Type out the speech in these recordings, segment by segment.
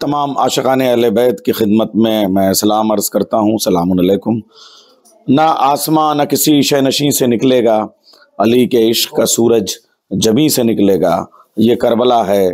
तमाम आशान अल बैत की खिदमत में मैं सलाम अर्ज़ करता हूँ सलामकुम ना आसमां ना किसी नशी से निकलेगा अली के इश्क का सूरज जबी से निकलेगा ये करबला है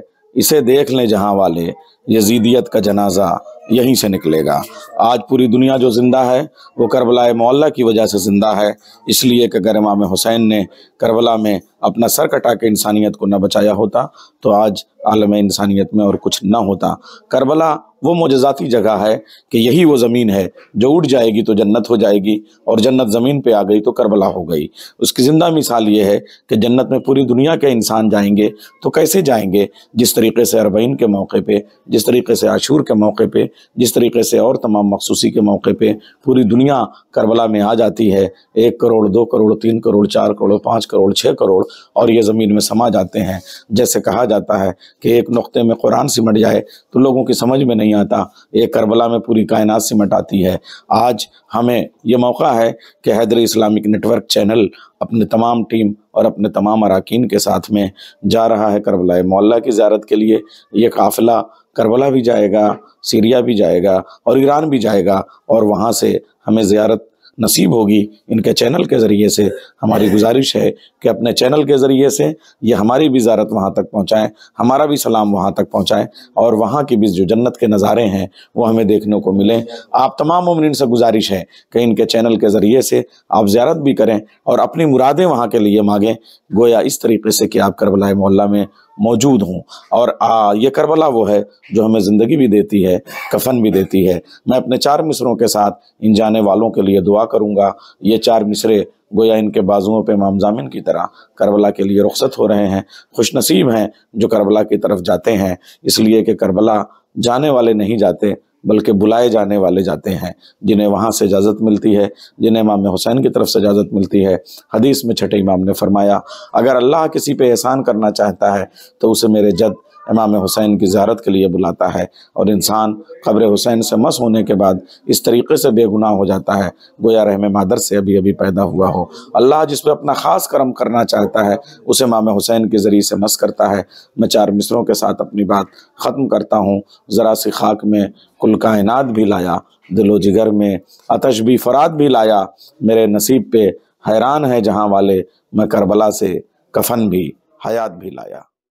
इसे देख लें जहाँ वाले यजीदियत का जनाजा यहीं से निकलेगा आज पूरी दुनिया जो ज़िंदा है वो करबला मोल्ला की वजह से ज़िंदा है इसलिए कि अगर इमाम हुसैन ने करबला में अपना सर कटा के इंसानियत को न बचाया होता तो आज आलम इंसानियत में और कुछ ना होता करबला वो मोजाती जगह है कि यही वो ज़मीन है जो उठ जाएगी तो जन्नत हो जाएगी और जन्नत ज़मीन पे आ गई तो करबला हो गई उसकी ज़िंदा मिसाल ये है कि जन्नत में पूरी दुनिया के इंसान जाएंगे तो कैसे जाएंगे जिस तरीके से अरबईन के मौके पे जिस तरीके से आशूर के मौके पे जिस तरीके से और तमाम मखसूसी के मौके पर पूरी दुनिया करबला में आ जाती है एक करोड़ दो करोड़ तीन करोड़ चार करोड़ पाँच करोड़ छः करोड़ और ये ज़मीन में समा जाते हैं जैसे कहा जाता है कि एक नुक़े में कुरान सिमट जाए तो लोगों की समझ में नहीं आता ये करबला में पूरी कायनात सिमट आती है आज हमें यह मौका है कि हैदर इस्लामिक नेटवर्क चैनल अपने तमाम टीम और अपने तमाम अरकान के साथ में जा रहा है करबला मोल्ला की ज्यारत के लिए ये काफ़िला करबला भी जाएगा सीरिया भी जाएगा और ईरान भी जाएगा और वहाँ से हमें ज़्यारत नसीब होगी इनके चैनल के ज़रिए से हमारी गुजारिश है कि अपने चैनल के ज़रिए से ये हमारी भी ज्यारत वहाँ तक पहुँचाएँ हमारा भी सलाम वहाँ तक पहुँचाएँ और वहाँ की भी जो जन्नत के नज़ारे हैं वो हमें देखने को मिलें आप तमाम उमिन से गुजारिश है कि इनके चैनल के ज़रिए से आप ज्यारत भी करें और अपनी मुरादें वहाँ के लिए मांगें गोया इस तरीके से कि आप करबला मोहल्ला में मौजूद हूँ और आ, ये करबला वो है जो हमें ज़िंदगी भी देती है कफन भी देती है मैं अपने चार मिसरों के साथ इन जाने वालों के लिए दुआ करूँगा ये चार मिसरे गोया इनके बाजुओं पे इमाम जामिन की तरह करबला के लिए रुख्सत हो रहे हैं खुश नसीब हैं जो करबला की तरफ जाते हैं इसलिए कि करबला जाने वाले नहीं जाते बल्कि बुलाए जाने वाले जाते हैं जिन्हें वहाँ से इजाज़त मिलती है जिन्हें इमाम हुसैन की तरफ से इजाज़त मिलती है हदीस में छठे इमाम ने फरमाया अगर अल्लाह किसी पे एहसान करना चाहता है तो उसे मेरे जद इमाम हुसैन की ज्यारत के लिए बुलाता है और इंसान खबर हुसैन से मस होने के बाद इस तरीके से बेगुनाह हो जाता है गोया रहम मादर से अभी अभी पैदा हुआ हो अल्लाह जिस पर अपना ख़ास करम करना चाहता है उसे इमाम हुसैन के ज़रिए से मस करता है मैं चार मिसरों के साथ अपनी बात ख़त्म करता हूँ ज़रा सी खाक में कुल कायनात भी लाया दिलो जिगर में अतश भी फरात भी लाया मेरे नसीब पे हैरान है जहाँ वाले मैं करबला से कफन भी हयात भी लाया